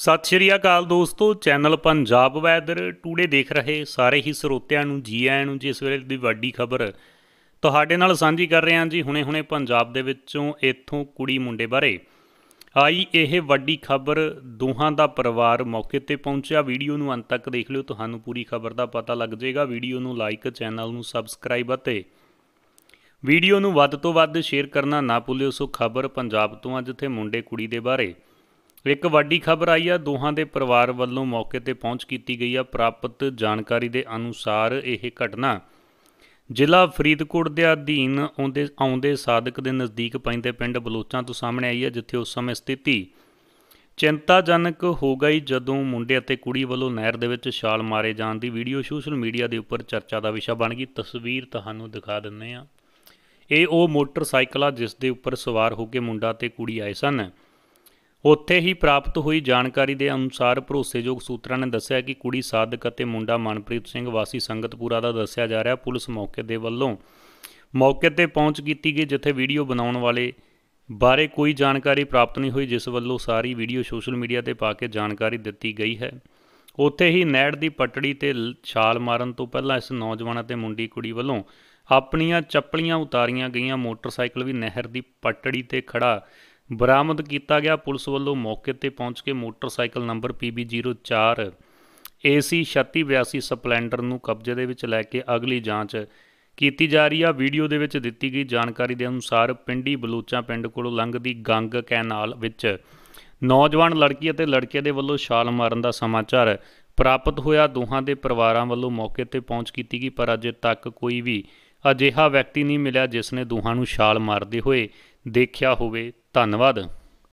ਸਤਿ ਸ਼੍ਰੀ ਅਕਾਲ ਦੋਸਤੋ channel Punjab weather today ਦੇਖ ਰਹੇ ਸਾਰੇ ਹੀ ਸਰੋਤਿਆਂ ਨੂੰ ਜੀ ਆਇਆਂ ਨੂੰ ਜਿਸ ਵੇਲੇ ਦੀ ਵੱਡੀ ਖਬਰ ਤੁਹਾਡੇ ਨਾਲ ਸਾਂਝੀ ਕਰ ਰਹੇ ਹਾਂ ਜੀ ਹੁਣੇ-ਹੁਣੇ ਪੰਜਾਬ ਦੇ ਵਿੱਚੋਂ ਇੱਥੋਂ ਕੁੜੀ ਮੁੰਡੇ ਬਾਰੇ ਆਈ ਇਹ ਵੱਡੀ ਖਬਰ ਦੋਹਾਂ ਦਾ ਪਰਿਵਾਰ ਮੌਕੇ ਤੇ ਪਹੁੰਚਿਆ ਵੀਡੀਓ ਨੂੰ ਅੰਤ ਤੱਕ ਦੇਖ ਲਿਓ ਤੁਹਾਨੂੰ ਪੂਰੀ ਖਬਰ ਦਾ ਪਤਾ ਲੱਗ ਜਾਏਗਾ ਵੀਡੀਓ ਨੂੰ ਲਾਈਕ ਚੈਨਲ ਨੂੰ ਸਬਸਕ੍ਰਾਈਬ ਅਤੇ ਵੀਡੀਓ ਨੂੰ ਵੱਧ ਤੋਂ ਵੱਧ ਸ਼ੇਅਰ ਕਰਨਾ ਨਾ ਭੁੱਲਿਓ ਸੋ ਖਬਰ ਪੰਜਾਬ ਤੋਂ ਆ ਜਿੱਥੇ ਮੁੰਡੇ ਕੁੜੀ ਦੇ ਬਾਰੇ ਇੱਕ ਵੱਡੀ ਖਬਰ ਆਈ ਆ ਦੋਹਾਂ ਦੇ ਪਰਿਵਾਰ ਵੱਲੋਂ ਮੌਕੇ ਤੇ ਪਹੁੰਚ ਕੀਤੀ ਗਈ ਆ ਪ੍ਰਾਪਤ ਜਾਣਕਾਰੀ ਦੇ ਅਨੁਸਾਰ ਇਹ ਘਟਨਾ ਜ਼ਿਲ੍ਹਾ ਫਰੀਦਕੋਟ ਦੇ ਅਧੀਨ ਆਉਂਦੇ ਆਉਂਦੇ ਸਾਦਕ ਦੇ ਨਜ਼ਦੀਕ ਪੈਂਦੇ ਪਿੰਡ ਬਲੋਚਾਂ ਤੋਂ ਸਾਹਮਣੇ ਆਈ ਹੈ ਜਿੱਥੇ ਉਸ ਸਮੇਂ ਸਥਿਤੀ ਚਿੰਤਾਜਨਕ ਹੋ ਗਈ ਜਦੋਂ ਮੁੰਡੇ ਅਤੇ ਕੁੜੀ ਵੱਲੋਂ ਨਹਿਰ ਦੇ ਵਿੱਚ ਛਾਲ ਮਾਰੇ ਜਾਣ ਦੀ ਵੀਡੀਓ ਸੋਸ਼ਲ ਮੀਡੀਆ ਦੇ ਉੱਪਰ ਚਰਚਾ ਦਾ ਵਿਸ਼ਾ ਬਣ ਗਈ ਤਸਵੀਰ ਤੁਹਾਨੂੰ ਦਿਖਾ ਦਿੰਨੇ ਆ ਇਹ ਉਹ ਮੋਟਰਸਾਈਕਲ ਆ ਜਿਸ ਦੇ ਉੱਪਰ ਸਵਾਰ ਹੋ ਕੇ ਮੁੰਡਾ ਤੇ ਕੁੜੀ ਆਏ ਸਨ ਉੱਥੇ ਹੀ ਪ੍ਰਾਪਤ ਹੋਈ ਜਾਣਕਾਰੀ ਦੇ ਅਨੁਸਾਰ ਭਰੋਸੇਯੋਗ ਸੂਤਰਾਂ ਨੇ ਦੱਸਿਆ ਕਿ ਕੁੜੀ ਸਾਦਕ ਅਤੇ ਮੁੰਡਾ ਮਨਪ੍ਰੀਤ ਸਿੰਘ ਵਾਸੀ ਸੰਗਤਪੁਰਾ ਦਾ ਦੱਸਿਆ ਜਾ ਰਿਹਾ ਪੁਲਿਸ ਮੌਕੇ ਦੇ ਵੱਲੋਂ ਮੌਕੇ ਤੇ ਪਹੁੰਚ ਕੀਤੀ ਗਈ ਜਿੱਥੇ ਵੀਡੀਓ ਬਣਾਉਣ ਵਾਲੇ ਬਾਰੇ ਕੋਈ ਜਾਣਕਾਰੀ ਪ੍ਰਾਪਤ ਨਹੀਂ ਹੋਈ ਜਿਸ ਵੱਲੋਂ ਸਾਰੀ ਵੀਡੀਓ ਸੋਸ਼ਲ ਮੀਡੀਆ ਤੇ ਪਾ ਕੇ ਜਾਣਕਾਰੀ ਦਿੱਤੀ ਗਈ ਹੈ ਉੱਥੇ ਹੀ ਨਹਿਰ ਦੀ ਪਟੜੀ ਤੇ ਛਾਲ ਮਾਰਨ ਤੋਂ ਪਹਿਲਾਂ ਇਸ ਨੌਜਵਾਨ ਅਤੇ ਮੁੰਡੀ ਕੁੜੀ ਵੱਲੋਂ ਆਪਣੀਆਂ ਚੱਪਲੀਆਂ ਉਤਾਰੀਆਂ ਗਈਆਂ ਮੋਟਰਸਾਈਕਲ ਵੀ ਨਹਿਰ ਦੀ ਪਟੜੀ ਤੇ ਖੜਾ ਬਰਾਮਦ ਕੀਤਾ ਗਿਆ ਪੁਲਿਸ ਵੱਲੋਂ ਮੌਕੇ ਤੇ ਪਹੁੰਚ ਕੇ motorcycle number PB04 AC 3682 Splendor ਨੂੰ ਕਬਜ਼ੇ ਦੇ ਵਿੱਚ ਲੈ ਕੇ ਅਗਲੀ ਜਾਂਚ ਕੀਤੀ ਜਾ ਰਹੀ ਆ ਵੀਡੀਓ ਦੇ ਵਿੱਚ ਦਿੱਤੀ ਗਈ ਜਾਣਕਾਰੀ ਦੇ ਅਨੁਸਾਰ ਪਿੰਡੀ ਬਲੂਚਾ ਪਿੰਡ ਕੋਲੋਂ ਲੰਘਦੀ ਗੰਗ ਕੈਨਾਲ ਵਿੱਚ ਨੌਜਵਾਨ ਲੜਕੀ ਅਤੇ ਲੜਕੇ ਦੇ ਵੱਲੋਂ ਛਾਲ ਮਾਰਨ ਦਾ ਸਮਾਚਾਰ ਪ੍ਰਾਪਤ ਹੋਇਆ ਦੋਹਾਂ ਦੇ ਪਰਿਵਾਰਾਂ ਵੱਲੋਂ ਮੌਕੇ ਤੇ ਪਹੁੰਚ ਕੀਤੀ ਗਈ ਪਰ ਅਜੇ ਤੱਕ ਕੋਈ ਵੀ ਅਜਿਹਾ ਵਿਅਕਤੀ ਨਹੀਂ ਮਿਲਿਆ ਜਿਸ ਨੇ ਦੋਹਾਂ ਨੂੰ ਛਾਲ ਮਾਰਦੇ ਹੋਏ ਦੇਖਿਆ ਹੋਵੇ ਧੰਨਵਾਦ